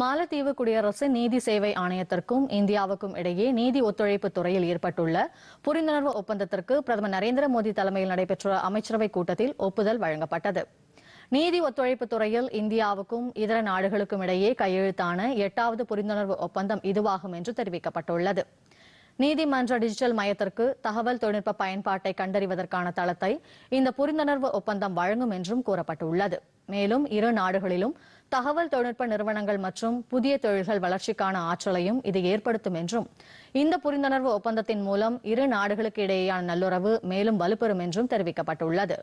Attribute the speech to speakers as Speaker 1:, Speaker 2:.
Speaker 1: மாலத்தீவு குடியரசு நீதி சேவை ஆணையத்திற்கும் இந்தியாவுக்கும் இடையே நீதி ஒத்துழைப்பு துறையில் ஏற்பட்டுள்ள புரிந்துணர்வு ஒப்பந்தத்திற்கு பிரதமர் நரேந்திர மோடி தலைமையில் நடைபெற்ற அமைச்சரவை கூட்டத்தில் ஒப்புதல் வழங்கப்பட்டது நீதி ஒத்துழைப்பு துறையில் இந்தியாவுக்கும் இதர நாடுகளுக்கும் இடையே கையெழுத்தான எட்டாவது புரிந்துணர்வு ஒப்பந்தம் இதுவாகும் என்று தெரிவிக்கப்பட்டுள்ளது நீதிமன்ற டிஜிட்டல் மையத்திற்கு தகவல் தொழில்நுட்ப பயன்பாட்டை கண்டறிவதற்கான தளத்தை இந்த புரிந்துணர்வு ஒப்பந்தம் வழங்கும் என்றும் கூறப்பட்டுள்ளது மேலும் இரு நாடுகளிலும் தகவல் தொழில்நுட்ப நிறுவனங்கள் மற்றும் புதிய தொழில்கள் வளர்ச்சிக்கான ஆற்றலையும் இது ஏற்படுத்தும் என்றும் இந்த புரிந்துணர்வு ஒப்பந்தத்தின் மூலம் இரு நாடுகளுக்கு இடையேயான நல்லுறவு மேலும் வலுப்பெறும் என்றும் தெரிவிக்கப்பட்டுள்ளது